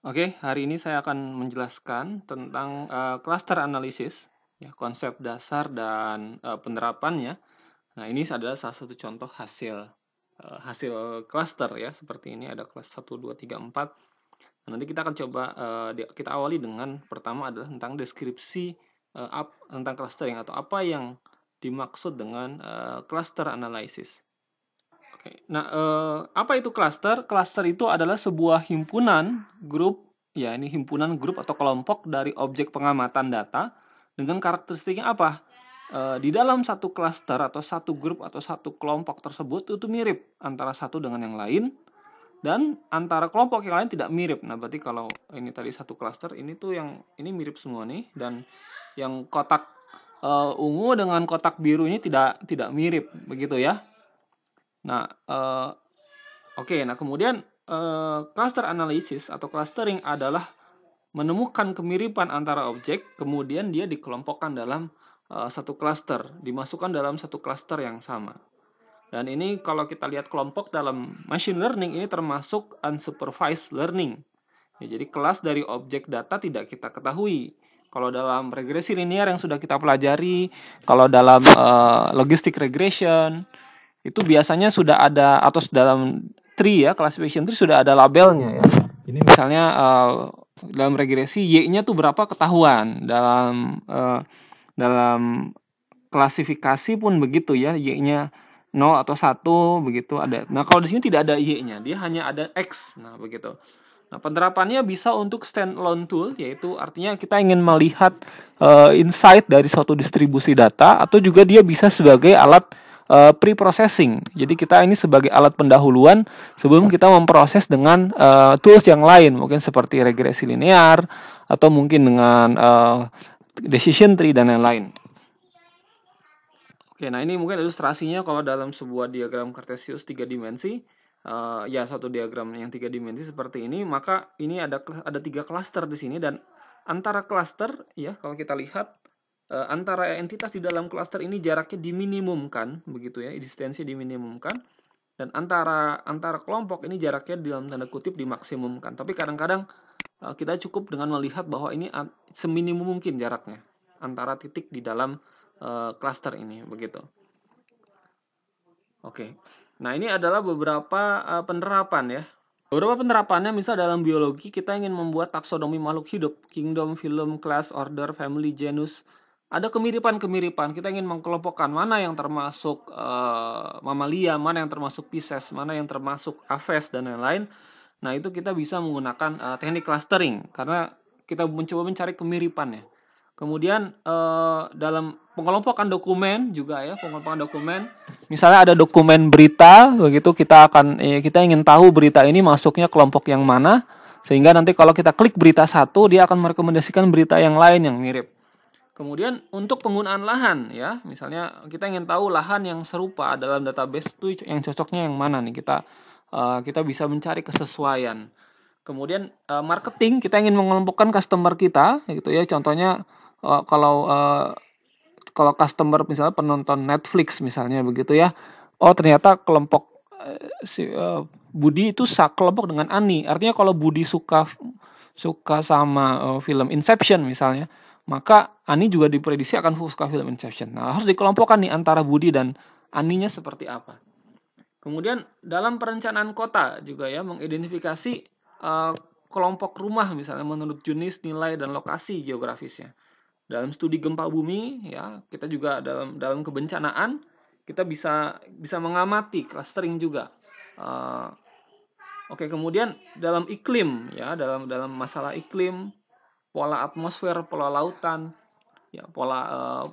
Oke, hari ini saya akan menjelaskan tentang uh, cluster analysis, ya, konsep dasar dan uh, eh, penerapannya. Nah, ini adalah salah satu contoh hasil uh, hasil cluster ya, seperti ini ada kelas 1 2 3 4. Nah, nanti kita akan coba uh, kita awali dengan pertama adalah tentang deskripsi uh, up, tentang clustering atau apa yang dimaksud dengan uh, cluster analysis. Oke. Nah, uh, apa itu cluster? Cluster itu adalah sebuah himpunan grup, ya ini himpunan grup atau kelompok dari objek pengamatan data dengan karakteristiknya apa? Uh, di dalam satu cluster atau satu grup atau satu kelompok tersebut itu mirip antara satu dengan yang lain dan antara kelompok yang lain tidak mirip. Nah, berarti kalau ini tadi satu cluster, ini tuh yang ini mirip semua nih dan yang kotak uh, ungu dengan kotak biru ini tidak tidak mirip begitu ya. Nah, uh, oke. Okay, nah, kemudian uh, cluster analysis atau clustering adalah menemukan kemiripan antara objek, kemudian dia dikelompokkan dalam uh, satu cluster, dimasukkan dalam satu cluster yang sama. Dan ini kalau kita lihat kelompok dalam machine learning ini termasuk unsupervised learning. Ya, jadi kelas dari objek data tidak kita ketahui. Kalau dalam regresi linear yang sudah kita pelajari, kalau dalam uh, logistic regression, itu biasanya sudah ada atau dalam tree ya classification tree sudah ada labelnya ya ini misalnya uh, dalam regresi y-nya tuh berapa ketahuan dalam uh, dalam klasifikasi pun begitu ya y-nya 0 atau 1 begitu ada nah kalau di sini tidak ada y-nya dia hanya ada x nah begitu Nah, penerapannya bisa untuk standalone tool, yaitu artinya kita ingin melihat uh, insight dari suatu distribusi data, atau juga dia bisa sebagai alat uh, pre-processing. Jadi kita ini sebagai alat pendahuluan sebelum kita memproses dengan uh, tools yang lain, mungkin seperti regresi linear atau mungkin dengan uh, decision tree dan lain-lain. Oke, nah ini mungkin ilustrasinya kalau dalam sebuah diagram kartesius tiga dimensi, uh, ya satu diagram yang tiga dimensi seperti ini, maka ini ada ada tiga klaster di sini dan antara klaster ya kalau kita lihat Eh, antara entitas di dalam klaster ini jaraknya diminimumkan begitu ya distensi diminimumkan dan antara antara kelompok ini jaraknya dalam tanda kutip dimaksimumkan tapi kadang-kadang eh, kita cukup dengan melihat bahwa ini seminimum mungkin jaraknya antara titik di dalam eh, klaster ini begitu oke nah ini adalah beberapa uh, penerapan ya Beberapa penerapannya misal dalam biologi kita ingin membuat taksonomi makhluk hidup, kingdom, film, class, order, family, genus, ada kemiripan-kemiripan. Kita ingin mengkelompokkan mana yang termasuk uh, mamalia, mana yang termasuk Pisces, mana yang termasuk Aves dan lain-lain. Nah, itu kita bisa menggunakan uh, teknik clustering karena kita mencoba mencari kemiripannya. Kemudian uh, dalam pengelompokan dokumen juga ya, pengelompokan dokumen. Misalnya ada dokumen berita, begitu kita akan eh, kita ingin tahu berita ini masuknya kelompok yang mana sehingga nanti kalau kita klik berita satu dia akan merekomendasikan berita yang lain yang mirip. Kemudian untuk penggunaan lahan ya, misalnya kita ingin tahu lahan yang serupa dalam database itu yang cocoknya yang mana nih kita uh, kita bisa mencari kesesuaian. Kemudian uh, marketing kita ingin mengelompokkan customer kita gitu ya, contohnya uh, kalau uh, kalau customer misalnya penonton Netflix misalnya begitu ya, oh ternyata kelompok uh, si uh, Budi itu sak kelompok dengan Ani, artinya kalau Budi suka suka sama uh, film Inception misalnya maka Ani juga diprediksi akan fokus ke film Inception. Nah, harus dikelompokkan nih antara Budi dan Aninya seperti apa. Kemudian dalam perencanaan kota juga ya mengidentifikasi uh, kelompok rumah misalnya menurut jenis, nilai dan lokasi geografisnya. Dalam studi gempa bumi ya, kita juga dalam dalam kebencanaan kita bisa bisa mengamati clustering juga. Uh, Oke, kemudian dalam iklim ya, dalam dalam masalah iklim pola atmosfer, pola lautan, ya pola uh,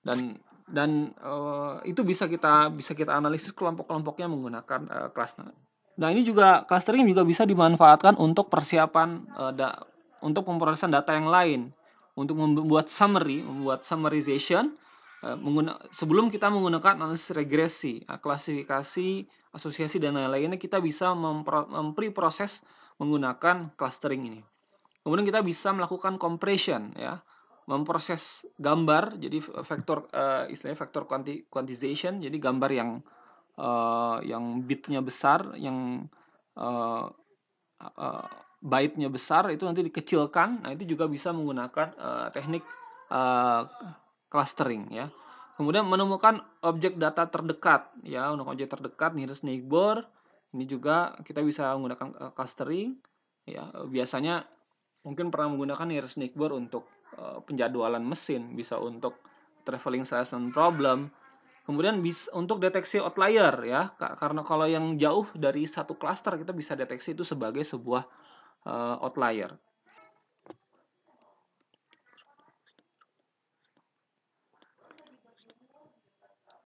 dan dan uh, itu bisa kita bisa kita analisis kelompok-kelompoknya menggunakan uh, cluster. Nah ini juga clustering juga bisa dimanfaatkan untuk persiapan uh, da, untuk pemrosesan data yang lain, untuk membuat summary, membuat summarization. Uh, mengguna, sebelum kita menggunakan analisis regresi, uh, klasifikasi, asosiasi dan lain-lainnya, kita bisa mempreproses menggunakan clustering ini. Kemudian kita bisa melakukan compression ya, memproses gambar jadi vektor uh, istilahnya vektor quanti quantization jadi gambar yang uh, yang bitnya besar, yang uh, uh, byte-nya besar itu nanti dikecilkan. Nah, itu juga bisa menggunakan uh, teknik uh, clustering ya. Kemudian menemukan objek data terdekat ya, untuk objek terdekat nearest neighbor ini juga kita bisa menggunakan clustering ya. Biasanya mungkin pernah menggunakan ear snakeboard untuk uh, penjadwalan mesin, bisa untuk traveling salesman problem. Kemudian bisa untuk deteksi outlier ya, karena kalau yang jauh dari satu cluster kita bisa deteksi itu sebagai sebuah uh, outlier.